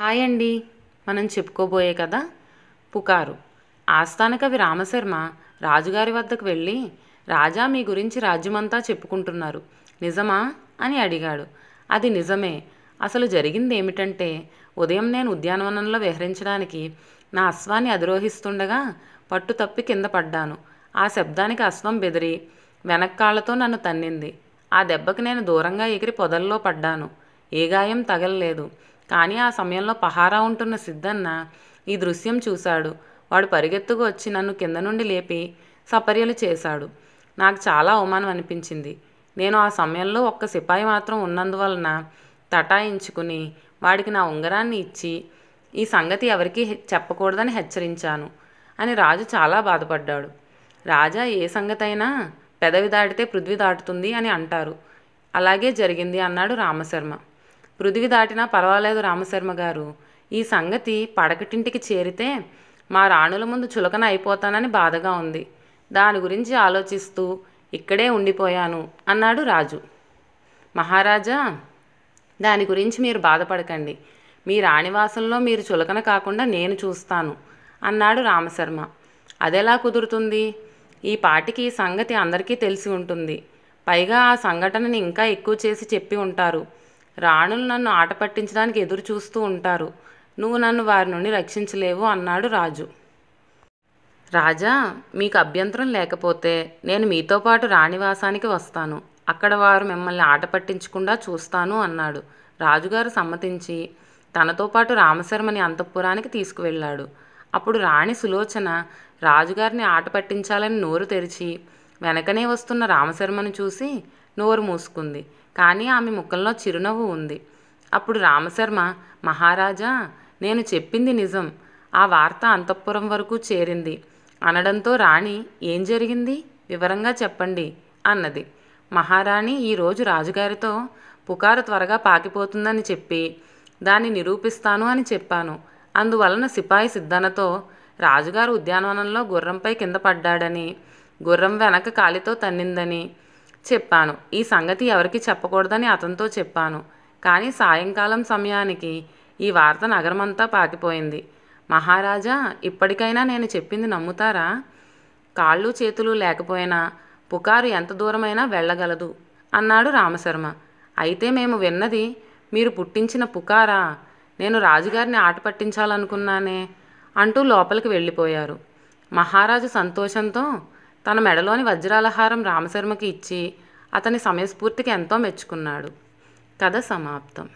hi అండి మనం చెప్పుకోబోయే కదా పుకారు ఆస్థాన కవి రామశర్మ రాజుగారి వద్దకు వెళ్ళి రాజా మీ గురించి రాజ్యమంతా చెప్పుకుంటున్నారు నిజమా అని అడిగాడు అది నిజమే అసలు జరిగింది ఏమిటంటే ఉదయం నేను ఉద్యానవనంలో విహరించడానికి నా అశ్వాన్ని అధిరోహిస్తుండగా పట్టు తప్పి కింద పడ్డాను ఆ శబ్దానికి అశ్వం బెదిరి వెనక్కాళ్లతో నన్ను తన్నింది ఆ దెబ్బకి నేను దూరంగా ఎగిరి పొదల్లో పడ్డాను ఏ గాయం తగలలేదు కానీ ఆ సమయంలో పహారా ఉంటున్న సిద్ధన్న ఈ దృశ్యం చూశాడు వాడు పరిగెత్తుకు వచ్చి నన్ను కింద నుండి లేపి సపర్యలు చేశాడు నాకు చాలా అవమానం అనిపించింది నేను ఆ సమయంలో ఒక్క సిపాయి మాత్రం ఉన్నందువలన తటాయించుకుని వాడికి నా ఉంగరాన్ని ఇచ్చి ఈ సంగతి ఎవరికీ చెప్పకూడదని హెచ్చరించాను అని రాజు చాలా బాధపడ్డాడు రాజా ఏ సంగతి అయినా పెదవి దాటితే పృథ్వీ దాటుతుంది అని అంటారు అలాగే జరిగింది అన్నాడు రామశర్మ పృథివి దాటినా పర్వాలేదు రామశర్మ గారు ఈ సంగతి పడకటింటికి చేరితే మా రాణుల ముందు చులకన అయిపోతానని బాధగా ఉంది దాని గురించి ఆలోచిస్తూ ఇక్కడే ఉండిపోయాను అన్నాడు రాజు మహారాజా దాని గురించి మీరు బాధపడకండి మీ రాణివాసంలో మీరు చులకన కాకుండా నేను చూస్తాను అన్నాడు రామశర్మ అదెలా కుదురుతుంది ఈ పాటికి సంగతి అందరికీ తెలిసి ఉంటుంది పైగా ఆ సంఘటనని ఇంకా ఎక్కువ చేసి చెప్పి ఉంటారు రాణులు నన్ను ఆట పట్టించడానికి ఎదురు చూస్తూ ఉంటారు నువ్వు నన్ను వారి నుండి రక్షించలేవు అన్నాడు రాజు రాజా మీకు అభ్యంతరం లేకపోతే నేను మీతో పాటు రాణివాసానికి వస్తాను అక్కడ వారు మిమ్మల్ని ఆట పట్టించకుండా చూస్తాను అన్నాడు రాజుగారు సమ్మతించి తనతో పాటు రామశర్మని అంతఃపురానికి తీసుకువెళ్ళాడు అప్పుడు రాణి సులోచన రాజుగారిని ఆట పట్టించాలని నోరు తెరిచి వెనకనే వస్తున్న రామశర్మను చూసి నోరు మూసుకుంది కానీ ఆమె ముఖంలో చిరునవ్వు ఉంది అప్పుడు రామశర్మ మహారాజా నేను చెప్పింది నిజం ఆ వార్త అంతఃపురం వరకు చేరింది అనడంతో రాణి ఏం జరిగింది వివరంగా చెప్పండి అన్నది మహారాణి ఈరోజు రాజుగారితో పుకారు త్వరగా పాకిపోతుందని చెప్పి దాన్ని నిరూపిస్తాను అని చెప్పాను అందువలన సిపాయి సిద్ధనతో రాజుగారు ఉద్యానవనంలో గుర్రంపై కింద పడ్డాడని గుర్రం వెనక కాలితో తన్నిందని చెప్పాను ఈ సంగతి ఎవరికి చెప్పకూడదని అతనితో చెప్పాను కానీ సాయంకాలం సమయానికి ఈ వార్త నగరమంతా పాకిపోయింది మహారాజా ఇప్పటికైనా నేను చెప్పింది నమ్ముతారా కాళ్ళు చేతులు లేకపోయినా పుకారు ఎంత దూరమైనా వెళ్ళగలదు అన్నాడు రామశర్మ అయితే మేము విన్నది మీరు పుట్టించిన పుకారా నేను రాజుగారిని ఆట పట్టించాలనుకున్నానే అంటూ లోపలికి వెళ్ళిపోయారు మహారాజు సంతోషంతో తన మెడలోని వజ్రాలహారం రామశర్మకి ఇచ్చి అతని సమయస్ఫూర్తికి ఎంతో మెచ్చుకున్నాడు కథ సమాప్తం